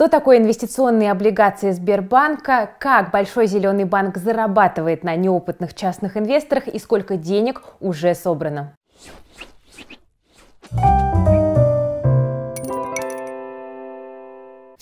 Что такое инвестиционные облигации Сбербанка, как Большой Зеленый банк зарабатывает на неопытных частных инвесторах и сколько денег уже собрано. thank you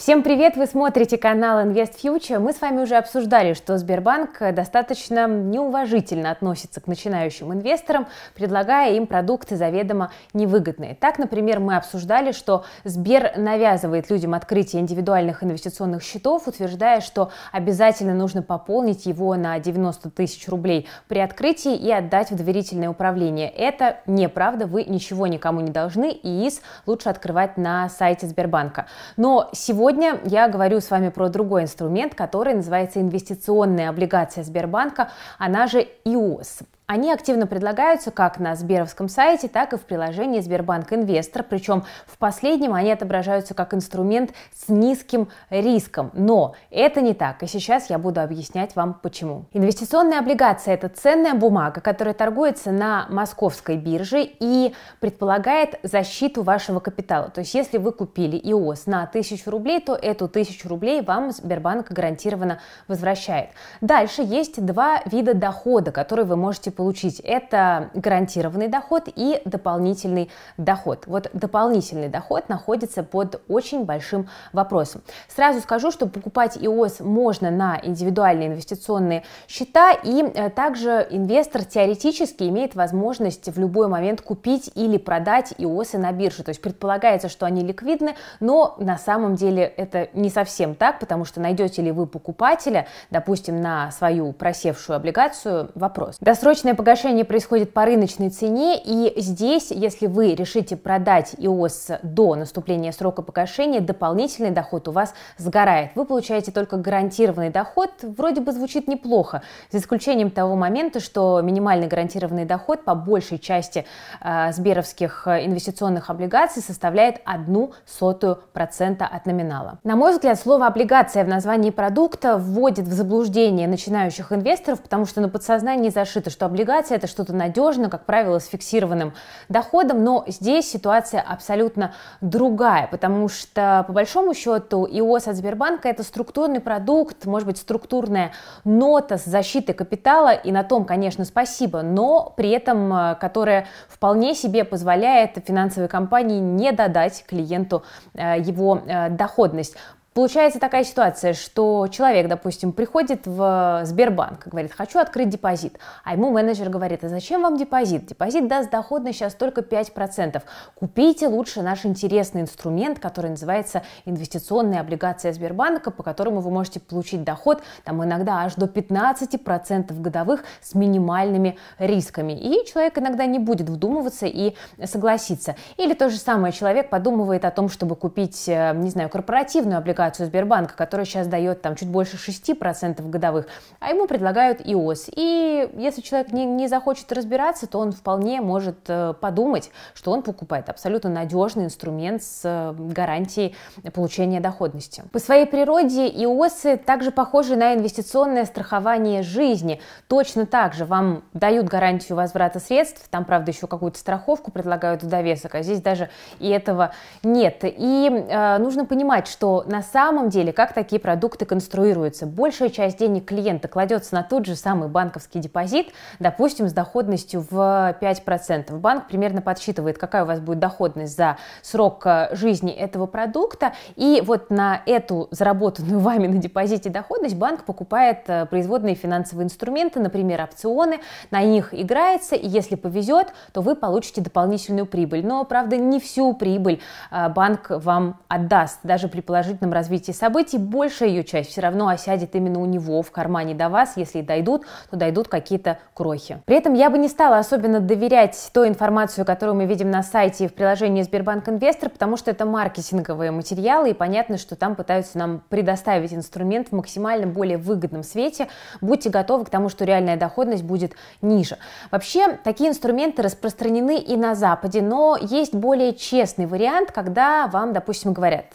Всем привет! Вы смотрите канал Invest Future. Мы с вами уже обсуждали, что Сбербанк э, достаточно неуважительно относится к начинающим инвесторам, предлагая им продукты заведомо невыгодные. Так, например, мы обсуждали, что Сбер навязывает людям открытие индивидуальных инвестиционных счетов, утверждая, что обязательно нужно пополнить его на 90 тысяч рублей при открытии и отдать в доверительное управление. Это неправда, вы ничего никому не должны, и ИС лучше открывать на сайте Сбербанка. Но сегодня Сегодня я говорю с вами про другой инструмент, который называется инвестиционная облигация Сбербанка, она же ИОС. Они активно предлагаются как на Сберовском сайте, так и в приложении Сбербанк Инвестор. Причем в последнем они отображаются как инструмент с низким риском. Но это не так, и сейчас я буду объяснять вам почему. Инвестиционная облигация – это ценная бумага, которая торгуется на московской бирже и предполагает защиту вашего капитала. То есть если вы купили ИОС на 1000 рублей, то эту 1000 рублей вам Сбербанк гарантированно возвращает. Дальше есть два вида дохода, которые вы можете получить, это гарантированный доход и дополнительный доход. Вот дополнительный доход находится под очень большим вопросом. Сразу скажу, что покупать ИОС можно на индивидуальные инвестиционные счета, и э, также инвестор теоретически имеет возможность в любой момент купить или продать ИОСы на бирже. То есть предполагается, что они ликвидны, но на самом деле это не совсем так, потому что найдете ли вы покупателя, допустим, на свою просевшую облигацию, вопрос. Досрочно Рыночное погашение происходит по рыночной цене, и здесь, если вы решите продать ИОС до наступления срока погашения, дополнительный доход у вас сгорает. Вы получаете только гарантированный доход, вроде бы звучит неплохо, за исключением того момента, что минимальный гарантированный доход по большей части э, сберовских инвестиционных облигаций составляет одну сотую процента от номинала. На мой взгляд, слово «облигация» в названии продукта вводит в заблуждение начинающих инвесторов, потому что на подсознании зашито, что облигация облигация это что-то надежное, как правило, с фиксированным доходом, но здесь ситуация абсолютно другая, потому что по большому счету ИОС от Сбербанка это структурный продукт, может быть, структурная нота с защитой капитала, и на том, конечно, спасибо, но при этом, э, которая вполне себе позволяет финансовой компании не додать клиенту э, его э, доходность. Получается такая ситуация, что человек, допустим, приходит в э, Сбербанк, говорит, хочу открыть депозит, а ему менеджер говорит, а зачем вам депозит? Депозит даст доходность сейчас только 5%. Купите лучше наш интересный инструмент, который называется инвестиционная облигация Сбербанка, по которому вы можете получить доход там иногда аж до 15% годовых с минимальными рисками. И человек иногда не будет вдумываться и согласиться. Или то же самое, человек подумывает о том, чтобы купить, э, не знаю, корпоративную облигацию, облигацию Сбербанка, которая сейчас дает там чуть больше 6% годовых, а ему предлагают ИОС. И если человек не, не захочет разбираться, то он вполне может э, подумать, что он покупает абсолютно надежный инструмент с э, гарантией получения доходности. По своей природе ИОСы также похожи на инвестиционное страхование жизни. Точно так же вам дают гарантию возврата средств, там, правда, еще какую-то страховку предлагают в довесок, а здесь даже и этого нет. И э, нужно понимать, что на самом деле, как такие продукты конструируются? Большая часть денег клиента кладется на тот же самый банковский депозит, допустим, с доходностью в 5%. Банк примерно подсчитывает, какая у вас будет доходность за срок э, жизни этого продукта, и вот на эту заработанную вами на депозите доходность банк покупает э, производные финансовые инструменты, например, опционы, на них играется, и если повезет, то вы получите дополнительную прибыль. Но, правда, не всю прибыль э, банк вам отдаст, даже при положительном развитии событий большая ее часть все равно осядет именно у него в кармане до вас. Если и дойдут, то дойдут какие-то крохи. При этом я бы не стала особенно доверять той информацию, которую мы видим на сайте и в приложении Сбербанк Инвестор, потому что это маркетинговые материалы, и понятно, что там пытаются нам предоставить инструмент в максимально более выгодном свете. Будьте готовы к тому, что реальная доходность будет ниже. Вообще, такие инструменты распространены и на Западе, но есть более честный вариант, когда вам, допустим, говорят,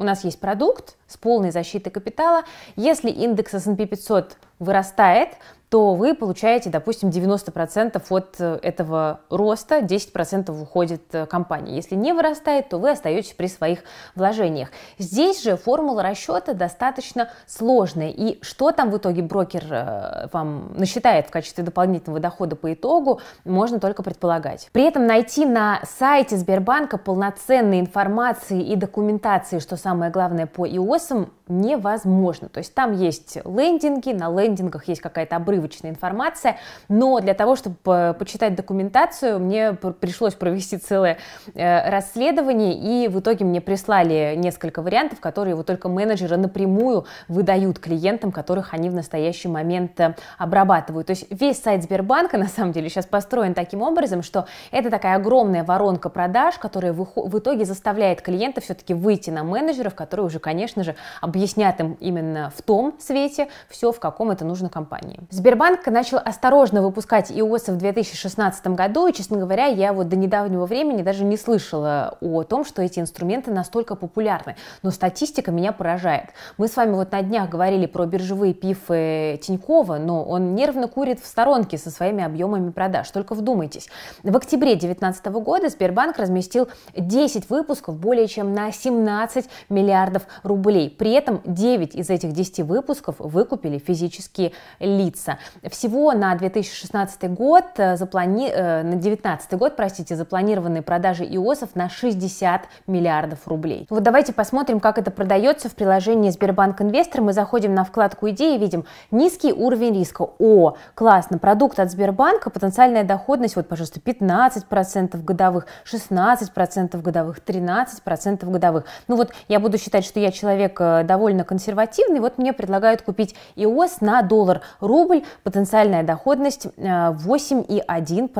у нас есть продукт с полной защитой капитала. Если индекс S&P 500 вырастает, то вы получаете, допустим, 90% от э, этого роста, 10% уходит э, компания. Если не вырастает, то вы остаетесь при своих вложениях. Здесь же формула расчета достаточно сложная. И что там в итоге брокер э, вам насчитает в качестве дополнительного дохода по итогу, можно только предполагать. При этом найти на сайте Сбербанка полноценной информации и документации, что самое главное по ИОСам, невозможно. То есть там есть лендинги, на лендингах есть какая-то обрыв обрывочная информация, но для того, чтобы э, почитать документацию, мне пришлось провести целое э, расследование, и в итоге мне прислали несколько вариантов, которые вот только менеджеры напрямую выдают клиентам, которых они в настоящий момент э, обрабатывают. То есть весь сайт Сбербанка на самом деле сейчас построен таким образом, что это такая огромная воронка продаж, которая в итоге заставляет клиента все-таки выйти на менеджеров, которые уже, конечно же, объяснят им именно в том свете все, в каком это нужно компании. Сбер Сбербанк начал осторожно выпускать ИОСы в 2016 году, и, честно говоря, я вот до недавнего времени даже не слышала о том, что эти инструменты настолько популярны. Но статистика меня поражает. Мы с вами вот на днях говорили про биржевые пифы Тинькова, но он нервно курит в сторонке со своими объемами продаж. Только вдумайтесь. В октябре 2019 года Сбербанк разместил 10 выпусков более чем на 17 миллиардов рублей. При этом 9 из этих 10 выпусков выкупили физические лица. Всего на 2016 год, э, заплани... Э, на 2019 год, простите, запланированы продажи ИОСов на 60 миллиардов рублей. Вот давайте посмотрим, как это продается в приложении Сбербанк Инвестор. Мы заходим на вкладку «Идеи» и видим низкий уровень риска. О, классно, продукт от Сбербанка, потенциальная доходность, вот, пожалуйста, 15% годовых, 16% годовых, 13% годовых. Ну вот я буду считать, что я человек э, довольно консервативный, вот мне предлагают купить ИОС на доллар рубль потенциальная доходность 8,1%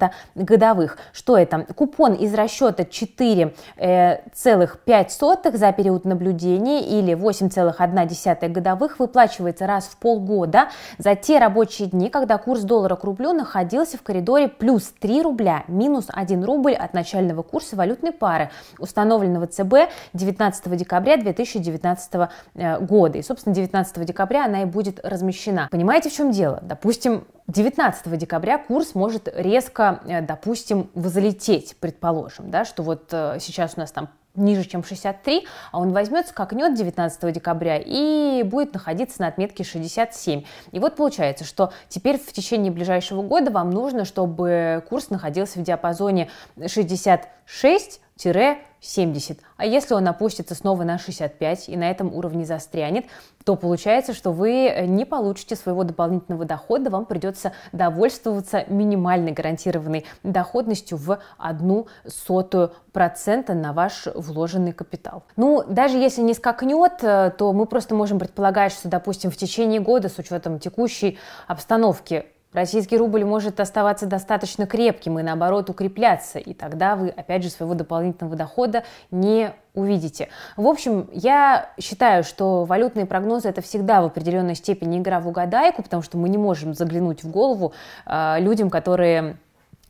э, годовых. Что это? Купон из расчета 4,5 э, за период наблюдения или 8,1 годовых выплачивается раз в полгода за те рабочие дни, когда курс доллара к рублю находился в коридоре плюс 3 рубля, минус 1 рубль от начального курса валютной пары, установленного ЦБ 19 декабря 2019 э, года. И, собственно, 19 декабря она и будет размещена. Понимаете, в чем дело. Допустим, 19 декабря курс может резко, э, допустим, взлететь, предположим, да, что вот э, сейчас у нас там ниже, чем 63, а он возьмет, скакнет 19 декабря и будет находиться на отметке 67. И вот получается, что теперь в течение ближайшего года вам нужно, чтобы курс находился в диапазоне 66 70. А если он опустится снова на 65 и на этом уровне застрянет, то получается, что вы э, не получите своего дополнительного дохода, вам придется довольствоваться минимальной гарантированной доходностью в одну сотую процента на ваш вложенный капитал. Ну, даже если не скакнет, э, то мы просто можем предполагать, что, допустим, в течение года с учетом текущей обстановки Российский рубль может оставаться достаточно крепким и наоборот укрепляться, и тогда вы опять же своего дополнительного дохода не увидите. В общем, я считаю, что валютные прогнозы это всегда в определенной степени игра в угадайку, потому что мы не можем заглянуть в голову э, людям, которые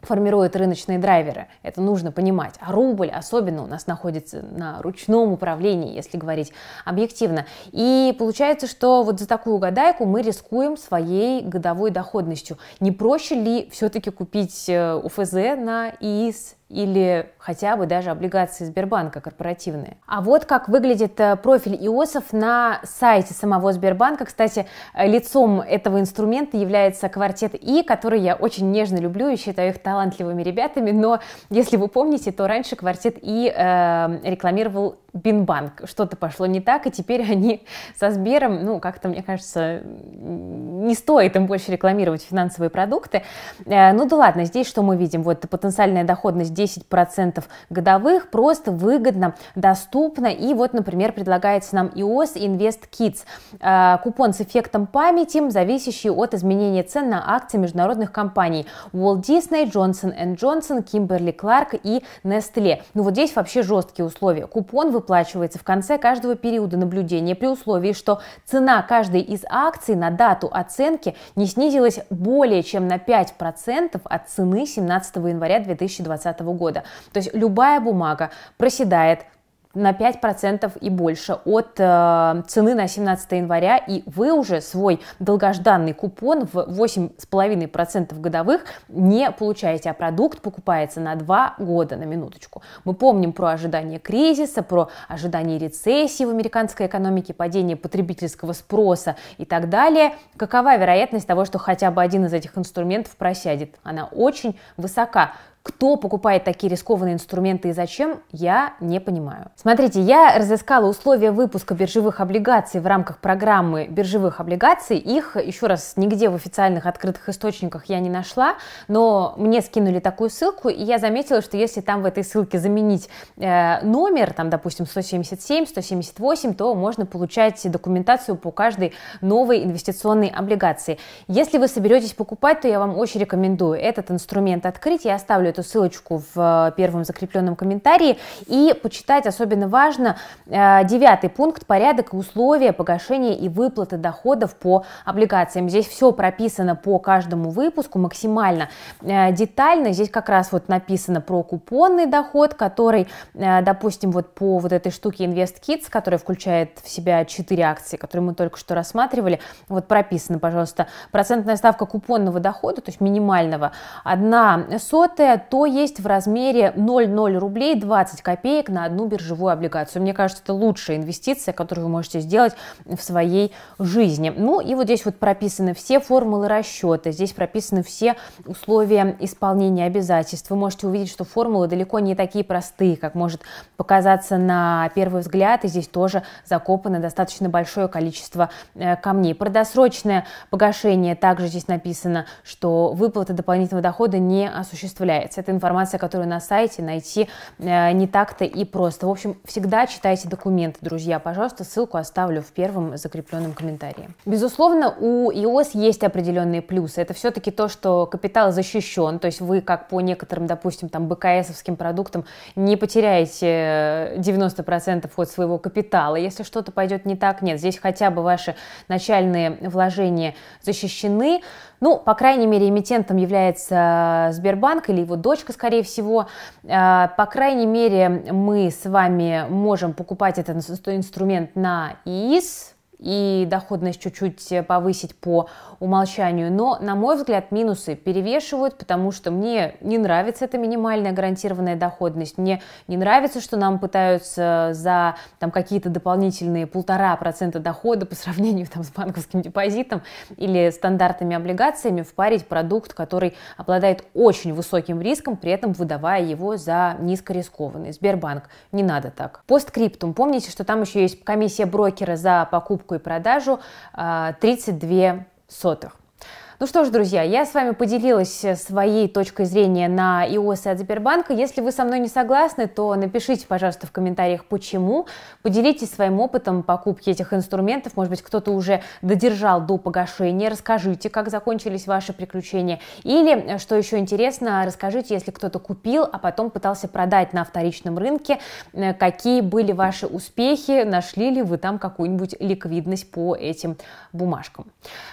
формируют рыночные драйверы. Это нужно понимать. А рубль особенно у нас находится на ручном управлении, если говорить объективно. И получается, что вот за такую гадайку мы рискуем своей годовой доходностью. Не проще ли все-таки купить э, УФЗ на ИИС или хотя бы даже облигации Сбербанка корпоративные. А вот как выглядит э, профиль ИОСов на сайте самого Сбербанка. Кстати, э, лицом этого инструмента является квартет И, который я очень нежно люблю и считаю их талантливыми ребятами, но если вы помните, то раньше квартет И э, рекламировал Бинбанк. Что-то пошло не так, и теперь они со Сбером, ну, как-то, мне кажется, не стоит им больше рекламировать финансовые продукты. Э, ну да ладно, здесь что мы видим? Вот потенциальная доходность 10% годовых, просто выгодно, доступно. И вот, например, предлагается нам EOS Invest Kids. Купон с эффектом памяти, зависящий от изменения цен на акции международных компаний Walt Disney, Johnson Johnson, Kimberly Clark и Nestle. Ну вот здесь вообще жесткие условия. Купон вы выплачивается в конце каждого периода наблюдения при условии, что цена каждой из акций на дату оценки не снизилась более чем на 5% от цены 17 января 2020 года. То есть любая бумага проседает на 5% и больше от э, цены на 17 января, и вы уже свой долгожданный купон в 8,5% годовых не получаете, а продукт покупается на 2 года, на минуточку. Мы помним про ожидание кризиса, про ожидание рецессии в американской экономике, падение потребительского спроса и так далее. Какова вероятность того, что хотя бы один из этих инструментов просядет? Она очень высока. Кто покупает такие рискованные инструменты и зачем, я не понимаю. Смотрите, я разыскала условия выпуска биржевых облигаций в рамках программы биржевых облигаций. Их, еще раз, нигде в официальных открытых источниках я не нашла, но мне скинули такую ссылку, и я заметила, что если там в этой ссылке заменить э, номер, там, допустим, 177, 178, то можно получать документацию по каждой новой инвестиционной облигации. Если вы соберетесь покупать, то я вам очень рекомендую этот инструмент открыть. Я оставлю эту ссылочку в э, первом закрепленном комментарии и почитать особенно важно э, девятый пункт порядок и условия погашения и выплаты доходов по облигациям. Здесь все прописано по каждому выпуску максимально э, детально. Здесь как раз вот написано про купонный доход, который, допустим, вот по вот этой штуке Invest Kids, которая включает в себя 4 акции, которые мы только что рассматривали, вот прописано, пожалуйста, процентная ставка купонного дохода, то есть минимального, 1 сотая, то есть в размере 0,0 рублей 20 копеек на одну биржевую облигацию. Мне кажется, это лучшая инвестиция, которую вы можете сделать в своей жизни. Ну и вот здесь вот прописаны все формулы расчета, здесь прописаны все условия исполнения обязательств. Вы можете увидеть, что формулы далеко не такие простые, как может показаться на первый взгляд, и здесь тоже закопано достаточно большое количество э, камней. Про досрочное погашение также здесь написано, что выплата дополнительного дохода не осуществляется читать. Это информация, которую на сайте найти э, не так-то и просто. В общем, всегда читайте документы, друзья. Пожалуйста, ссылку оставлю в первом закрепленном комментарии. Безусловно, у iOS есть определенные плюсы. Это все-таки то, что капитал защищен, то есть вы, как по некоторым, допустим, там, БКСовским продуктам, не потеряете 90% э, от своего капитала. Если что-то пойдет не так, нет, здесь хотя бы ваши начальные вложения защищены. Ну, по крайней мере, эмитентом является э, Сбербанк или его дочка, скорее всего. Э, по крайней мере, мы с вами можем покупать этот инструмент на ИИС, и доходность чуть-чуть э, повысить по умолчанию. Но, на мой взгляд, минусы перевешивают, потому что мне не нравится эта минимальная гарантированная доходность. Мне не нравится, что нам пытаются за там, какие-то дополнительные полтора процента дохода по сравнению там, с банковским депозитом или стандартными облигациями впарить продукт, который обладает очень высоким риском, при этом выдавая его за низкорискованный. Сбербанк, не надо так. Посткриптум. Помните, что там еще есть комиссия брокера за покупку покупку и продажу 32 а, сотых. Ну что ж, друзья, я с вами поделилась э, своей точкой зрения на iOS от Сбербанка. Если вы со мной не согласны, то напишите, пожалуйста, в комментариях, почему. Поделитесь своим опытом покупки этих инструментов. Может быть, кто-то уже додержал до погашения. Расскажите, как закончились ваши приключения. Или, э, что еще интересно, расскажите, если кто-то купил, а потом пытался продать на вторичном рынке, э, какие были ваши успехи, нашли ли вы там какую-нибудь ликвидность по этим бумажкам.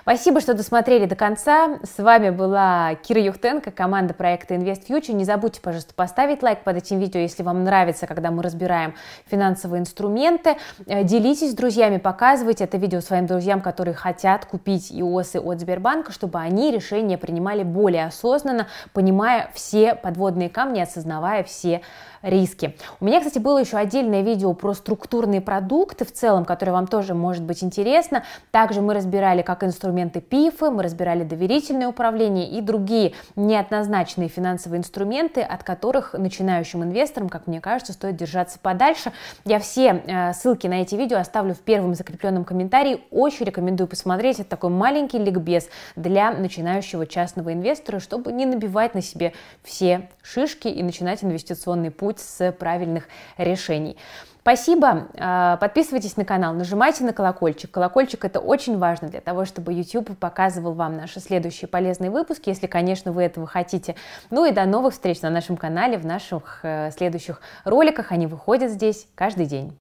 Спасибо, что досмотрели до конца конца. С вами была Кира Юхтенко, команда проекта Invest Future. Не забудьте, пожалуйста, поставить лайк под этим видео, если вам нравится, когда мы разбираем финансовые инструменты. Э, делитесь с друзьями, показывайте это видео своим друзьям, которые хотят купить ИОСы от Сбербанка, чтобы они решения принимали более осознанно, понимая все подводные камни, осознавая все риски. У меня, кстати, было еще отдельное видео про структурные продукты в целом, которое вам тоже может быть интересно. Также мы разбирали как инструменты ПИФы, мы разбирали взяли доверительное управление и другие неоднозначные финансовые инструменты, от которых начинающим инвесторам, как мне кажется, стоит держаться подальше. Я все э, ссылки на эти видео оставлю в первом закрепленном комментарии. Очень рекомендую посмотреть. Это такой маленький ликбез для начинающего частного инвестора, чтобы не набивать на себе все шишки и начинать инвестиционный путь с правильных решений. Спасибо. Э, подписывайтесь на канал, нажимайте на колокольчик. Колокольчик это очень важно для того, чтобы YouTube показывал вам наши следующие полезные выпуски, если, конечно, вы этого хотите. Ну и до новых встреч на нашем канале, в наших э, следующих роликах. Они выходят здесь каждый день.